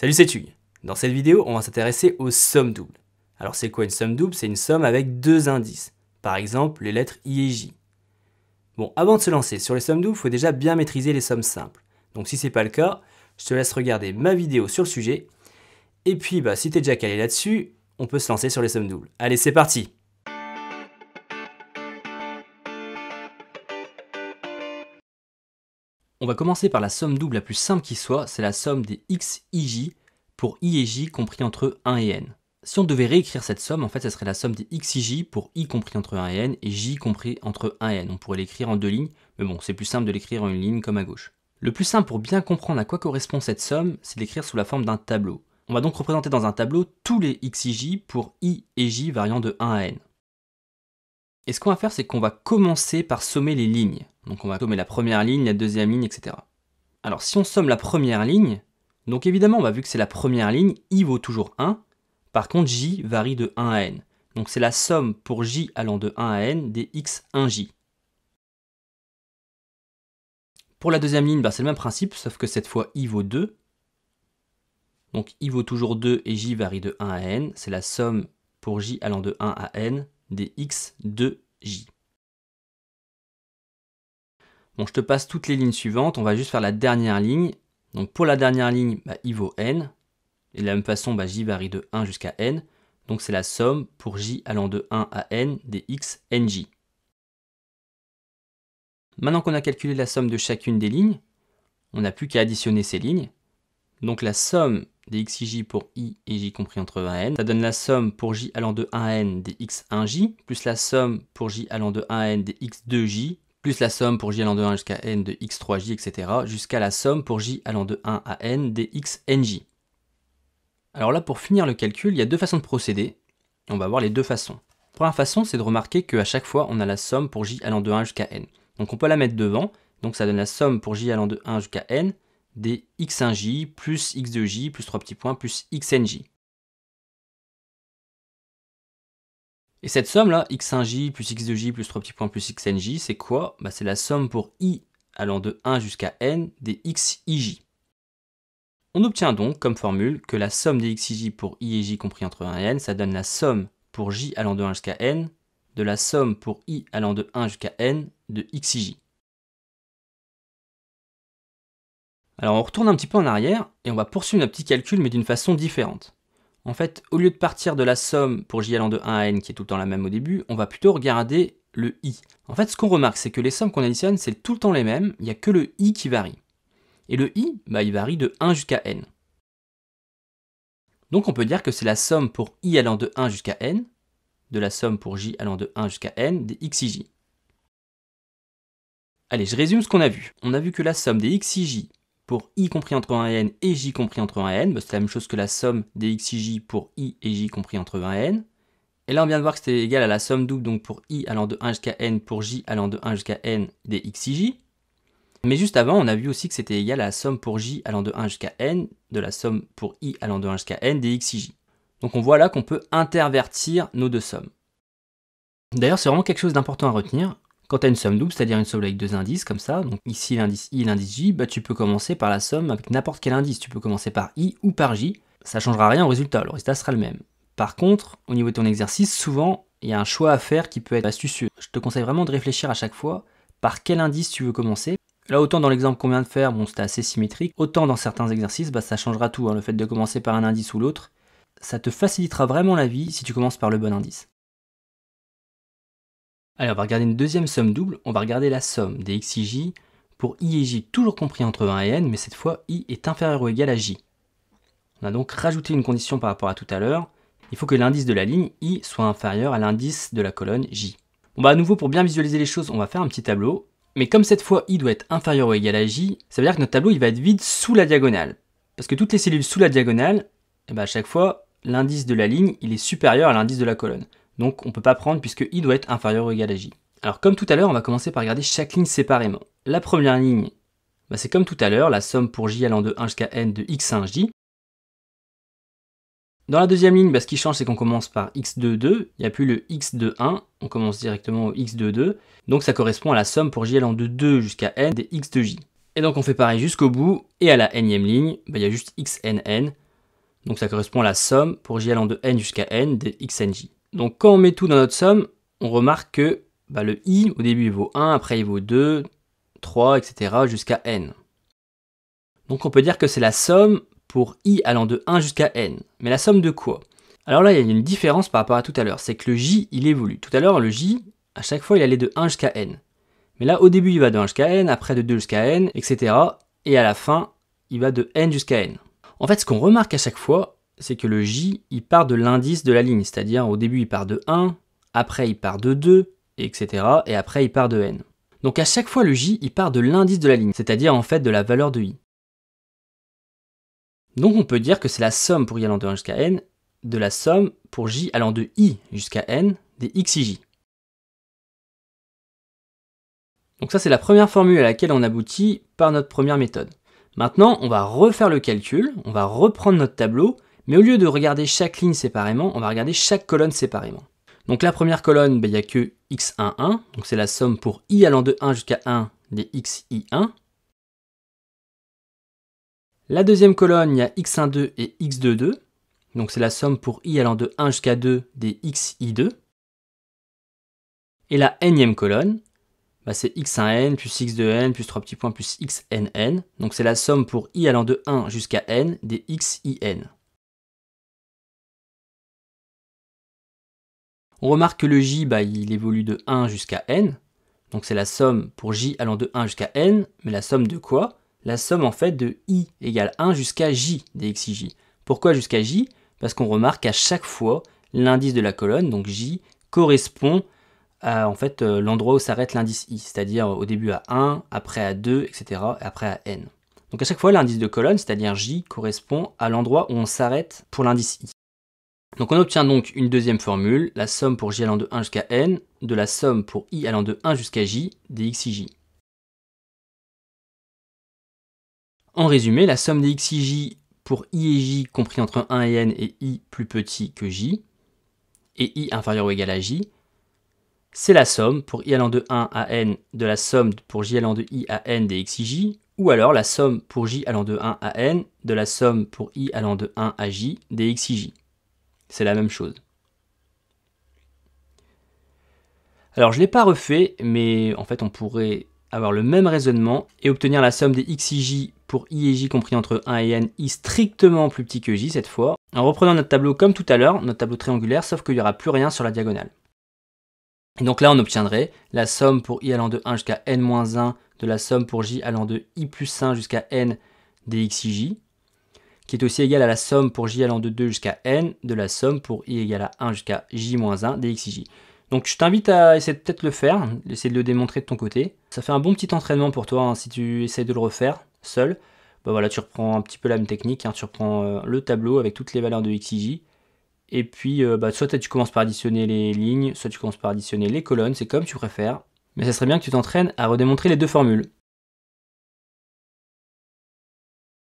Salut c'est Tug. Dans cette vidéo, on va s'intéresser aux sommes doubles. Alors c'est quoi une somme double C'est une somme avec deux indices, par exemple les lettres I et J. Bon, avant de se lancer sur les sommes doubles, il faut déjà bien maîtriser les sommes simples. Donc si c'est pas le cas, je te laisse regarder ma vidéo sur le sujet. Et puis bah, si es déjà calé là-dessus, on peut se lancer sur les sommes doubles. Allez, c'est parti On va commencer par la somme double la plus simple qui soit, c'est la somme des x, pour i et j compris entre 1 et n. Si on devait réécrire cette somme, en fait, ça serait la somme des x, ij pour i compris entre 1 et n et j compris entre 1 et n. On pourrait l'écrire en deux lignes, mais bon, c'est plus simple de l'écrire en une ligne comme à gauche. Le plus simple pour bien comprendre à quoi correspond cette somme, c'est d'écrire sous la forme d'un tableau. On va donc représenter dans un tableau tous les x, ij pour i et j variant de 1 à n. Et ce qu'on va faire, c'est qu'on va commencer par sommer les lignes. Donc on va tomber la première ligne, la deuxième ligne, etc. Alors si on somme la première ligne, donc évidemment, on bah, va vu que c'est la première ligne, i vaut toujours 1. Par contre, j varie de 1 à n. Donc c'est la somme pour j allant de 1 à n des x1j. Pour la deuxième ligne, bah, c'est le même principe, sauf que cette fois i vaut 2. Donc i vaut toujours 2 et j varie de 1 à n. C'est la somme pour j allant de 1 à n des x2j. Bon, je te passe toutes les lignes suivantes, on va juste faire la dernière ligne. Donc pour la dernière ligne, bah, i vaut n. Et de la même façon, bah, j varie de 1 jusqu'à n. Donc c'est la somme pour j allant de 1 à n des x nj. Maintenant qu'on a calculé la somme de chacune des lignes, on n'a plus qu'à additionner ces lignes. Donc la somme des x, j pour i et j compris entre 1 n, ça donne la somme pour j allant de 1 à n des x1j, plus la somme pour j allant de 1 à n des x2j, plus la somme pour j allant de 1 jusqu'à n de x3j, etc., jusqu'à la somme pour j allant de 1 à n des xnj. Alors là, pour finir le calcul, il y a deux façons de procéder. On va voir les deux façons. Première façon, c'est de remarquer qu'à chaque fois, on a la somme pour j allant de 1 jusqu'à n. Donc on peut la mettre devant, donc ça donne la somme pour j allant de 1 jusqu'à n des x1j plus x2j plus 3 petits points plus xnj. Et cette somme-là, x1j plus x2j plus 3 petits points plus xnj, c'est quoi bah, C'est la somme pour i allant de 1 jusqu'à n des xij. On obtient donc comme formule que la somme des xij pour i et j compris entre 1 et n, ça donne la somme pour j allant de 1 jusqu'à n de la somme pour i allant de 1 jusqu'à n de xij. Alors on retourne un petit peu en arrière et on va poursuivre notre petit calcul mais d'une façon différente en fait, au lieu de partir de la somme pour j allant de 1 à n qui est tout le temps la même au début, on va plutôt regarder le i. En fait, ce qu'on remarque, c'est que les sommes qu'on additionne, c'est tout le temps les mêmes, il n'y a que le i qui varie. Et le i, bah, il varie de 1 jusqu'à n. Donc on peut dire que c'est la somme pour i allant de 1 jusqu'à n, de la somme pour j allant de 1 jusqu'à n des x Allez, je résume ce qu'on a vu. On a vu que la somme des x pour i compris entre 1 et n et j compris entre 1 et n. Bah, c'est la même chose que la somme des x pour i et j compris entre 1 et n. Et là, on vient de voir que c'était égal à la somme double, donc pour i allant de 1 jusqu'à n, pour j allant de 1 jusqu'à n des xij. Mais juste avant, on a vu aussi que c'était égal à la somme pour j allant de 1 jusqu'à n, de la somme pour i allant de 1 jusqu'à n des xij. Donc on voit là qu'on peut intervertir nos deux sommes. D'ailleurs, c'est vraiment quelque chose d'important à retenir. Quand tu as une somme double, c'est-à-dire une somme avec deux indices comme ça, donc ici l'indice i, l'indice j, bah, tu peux commencer par la somme avec n'importe quel indice. Tu peux commencer par i ou par j, ça changera rien au résultat, le résultat sera le même. Par contre, au niveau de ton exercice, souvent, il y a un choix à faire qui peut être astucieux. Je te conseille vraiment de réfléchir à chaque fois par quel indice tu veux commencer. Là, autant dans l'exemple qu'on vient de faire, bon, c'était assez symétrique, autant dans certains exercices, bah, ça changera tout. Hein. le fait de commencer par un indice ou l'autre, ça te facilitera vraiment la vie si tu commences par le bon indice. Alors, on va regarder une deuxième somme double. On va regarder la somme des x j pour i et j toujours compris entre 1 et n, mais cette fois i est inférieur ou égal à j. On a donc rajouté une condition par rapport à tout à l'heure. Il faut que l'indice de la ligne i soit inférieur à l'indice de la colonne j. On va à nouveau, pour bien visualiser les choses, on va faire un petit tableau. Mais comme cette fois i doit être inférieur ou égal à j, ça veut dire que notre tableau il va être vide sous la diagonale. Parce que toutes les cellules sous la diagonale, eh ben, à chaque fois, l'indice de la ligne il est supérieur à l'indice de la colonne. Donc on ne peut pas prendre puisque i doit être inférieur ou égal à j. Alors comme tout à l'heure, on va commencer par regarder chaque ligne séparément. La première ligne, bah, c'est comme tout à l'heure, la somme pour j allant de 1 jusqu'à n de x1 j. Dans la deuxième ligne, bah, ce qui change, c'est qu'on commence par x 22 Il n'y a plus le x 21 on commence directement au x 22 Donc ça correspond à la somme pour j allant de 2 jusqu'à n des x 2 j. Et donc on fait pareil jusqu'au bout, et à la nème ligne, bah, il y a juste xnn. Donc ça correspond à la somme pour j allant de n jusqu'à n des xnj. Donc quand on met tout dans notre somme, on remarque que bah, le i au début il vaut 1, après il vaut 2, 3, etc. jusqu'à n. Donc on peut dire que c'est la somme pour i allant de 1 jusqu'à n. Mais la somme de quoi Alors là, il y a une différence par rapport à tout à l'heure, c'est que le j, il évolue. Tout à l'heure, le j, à chaque fois, il allait de 1 jusqu'à n. Mais là, au début, il va de 1 jusqu'à n, après de 2 jusqu'à n, etc. Et à la fin, il va de n jusqu'à n. En fait, ce qu'on remarque à chaque fois, c'est que le J, il part de l'indice de la ligne, c'est-à-dire au début il part de 1, après il part de 2, etc. Et après il part de n. Donc à chaque fois le J, il part de l'indice de la ligne, c'est-à-dire en fait de la valeur de i. Donc on peut dire que c'est la somme pour i allant de 1 jusqu'à n de la somme pour j allant de i jusqu'à n des x Donc ça c'est la première formule à laquelle on aboutit par notre première méthode. Maintenant on va refaire le calcul, on va reprendre notre tableau mais au lieu de regarder chaque ligne séparément, on va regarder chaque colonne séparément. Donc la première colonne, ben, il n'y a que x 11 donc c'est la somme pour i allant de 1 jusqu'à 1 des xi1. La deuxième colonne, il y a x 12 et x 22 donc c'est la somme pour i allant de 1 jusqu'à 2 des xi2. Et la nème colonne, ben, c'est x1n plus x2n plus 3 petits points plus xnn, donc c'est la somme pour i allant de 1 jusqu'à n des xin. On remarque que le j, bah, il évolue de 1 jusqu'à n, donc c'est la somme pour j allant de 1 jusqu'à n, mais la somme de quoi La somme en fait de i égale 1 jusqu'à j des xij. Pourquoi jusqu'à j Parce qu'on remarque qu'à chaque fois, l'indice de la colonne, donc j, correspond à en fait euh, l'endroit où s'arrête l'indice i, c'est-à-dire au début à 1, après à 2, etc., après à n. Donc à chaque fois, l'indice de colonne, c'est-à-dire j, correspond à l'endroit où on s'arrête pour l'indice i. Donc on obtient donc une deuxième formule, la somme pour j allant de 1 jusqu'à n de la somme pour i allant de 1 jusqu'à j des xij. En résumé, la somme des xij pour i et j compris entre 1 et n et i plus petit que j et i inférieur ou égal à j, c'est la somme pour i allant de 1 à n de la somme pour j allant de i à n des xij ou alors la somme pour j allant de 1 à n de la somme pour i allant de 1 à j des xij. C'est la même chose. Alors je ne l'ai pas refait, mais en fait on pourrait avoir le même raisonnement et obtenir la somme des x pour i et j compris entre 1 et n, i strictement plus petit que j cette fois, en reprenant notre tableau comme tout à l'heure, notre tableau triangulaire, sauf qu'il n'y aura plus rien sur la diagonale. Et donc là on obtiendrait la somme pour i allant de 1 jusqu'à n-1 de la somme pour j allant de i plus 1 jusqu'à n des x, qui est aussi égale à la somme pour j allant de 2 jusqu'à n de la somme pour i égale à 1 jusqu'à j-1 dx j. Donc je t'invite à essayer de peut-être le faire, essayer de le démontrer de ton côté. Ça fait un bon petit entraînement pour toi hein, si tu essayes de le refaire seul. Bah voilà, tu reprends un petit peu la même technique, hein, tu reprends euh, le tableau avec toutes les valeurs de xij. Et puis, euh, bah, soit tu commences par additionner les lignes, soit tu commences par additionner les colonnes, c'est comme tu préfères. Mais ça serait bien que tu t'entraînes à redémontrer les deux formules.